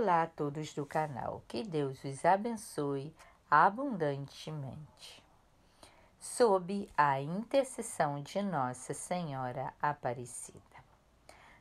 Olá a todos do canal, que Deus os abençoe abundantemente. Sob a intercessão de Nossa Senhora Aparecida.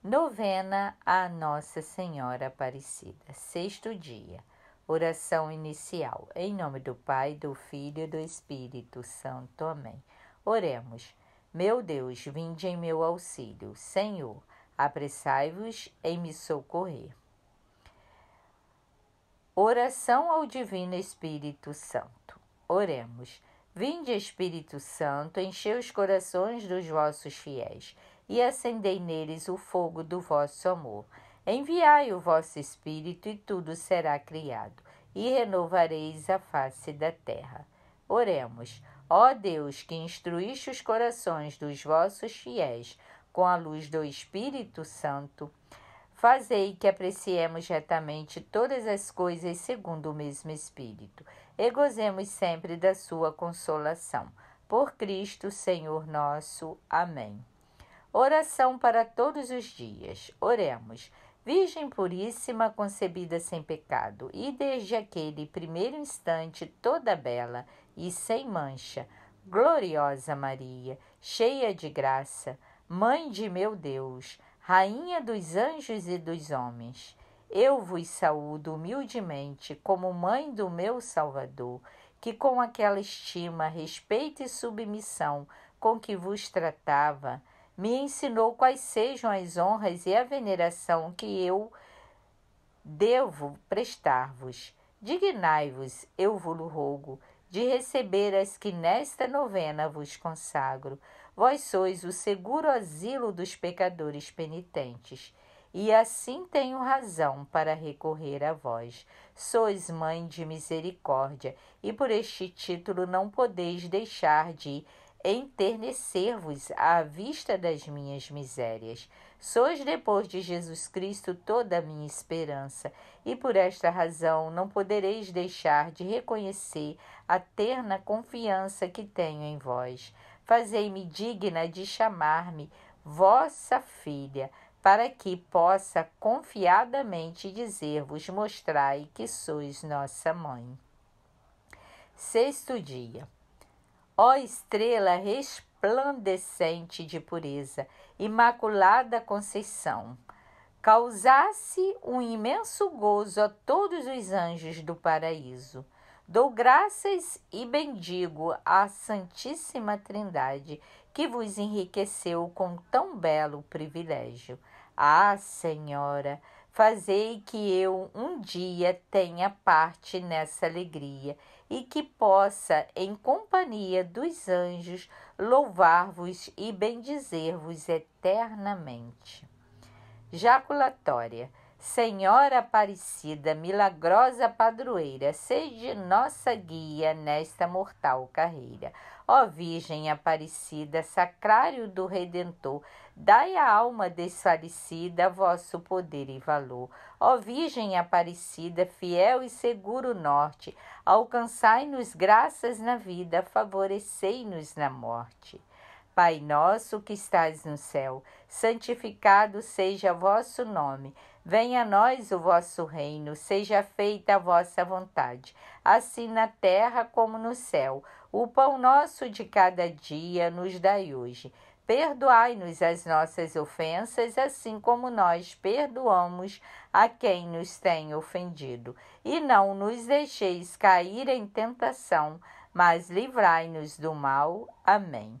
Novena a Nossa Senhora Aparecida, sexto dia. Oração inicial. Em nome do Pai, do Filho e do Espírito Santo. Amém. Oremos. Meu Deus, vinde em meu auxílio. Senhor, apressai-vos em me socorrer. Oração ao Divino Espírito Santo. Oremos. Vinde, Espírito Santo, enchei os corações dos vossos fiéis e acendei neles o fogo do vosso amor. Enviai o vosso Espírito e tudo será criado, e renovareis a face da terra. Oremos. Ó Deus, que instruíste os corações dos vossos fiéis com a luz do Espírito Santo, Fazei que apreciemos retamente todas as coisas segundo o mesmo Espírito e gozemos sempre da Sua consolação. Por Cristo, Senhor nosso. Amém. Oração para todos os dias. Oremos. Virgem Puríssima, concebida sem pecado, e desde aquele primeiro instante toda bela e sem mancha, gloriosa Maria, cheia de graça, Mãe de meu Deus Rainha dos anjos e dos homens, eu vos saúdo humildemente como mãe do meu Salvador, que com aquela estima, respeito e submissão com que vos tratava, me ensinou quais sejam as honras e a veneração que eu devo prestar-vos. Dignai-vos, eu vos rogo, de receber as que nesta novena vos consagro, Vós sois o seguro asilo dos pecadores penitentes, e assim tenho razão para recorrer a vós. Sois mãe de misericórdia, e por este título não podeis deixar de enternecer-vos à vista das minhas misérias. Sois depois de Jesus Cristo toda a minha esperança, e por esta razão não podereis deixar de reconhecer a terna confiança que tenho em vós fazei-me digna de chamar-me vossa filha, para que possa confiadamente dizer-vos: mostrai que sois nossa mãe. Sexto dia. Ó estrela resplandecente de pureza, imaculada conceição, causasse um imenso gozo a todos os anjos do paraíso. Dou graças e bendigo à Santíssima Trindade, que vos enriqueceu com tão belo privilégio. Ah, Senhora, fazei que eu um dia tenha parte nessa alegria e que possa, em companhia dos anjos, louvar-vos e bendizer-vos eternamente. Jaculatória. Senhora Aparecida, milagrosa padroeira, seja nossa guia nesta mortal carreira. Ó Virgem Aparecida, sacrário do Redentor, dai à alma desfalecida vosso poder e valor. Ó Virgem Aparecida, fiel e seguro norte, alcançai-nos graças na vida, favorecei-nos na morte. Pai nosso que estás no céu, santificado seja vosso nome. Venha a nós o vosso reino, seja feita a vossa vontade, assim na terra como no céu. O pão nosso de cada dia nos dai hoje. Perdoai-nos as nossas ofensas, assim como nós perdoamos a quem nos tem ofendido. E não nos deixeis cair em tentação, mas livrai-nos do mal. Amém.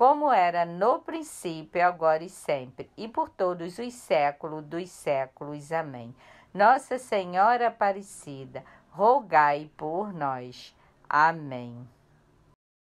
como era no princípio, agora e sempre, e por todos os séculos dos séculos. Amém. Nossa Senhora Aparecida, rogai por nós. Amém.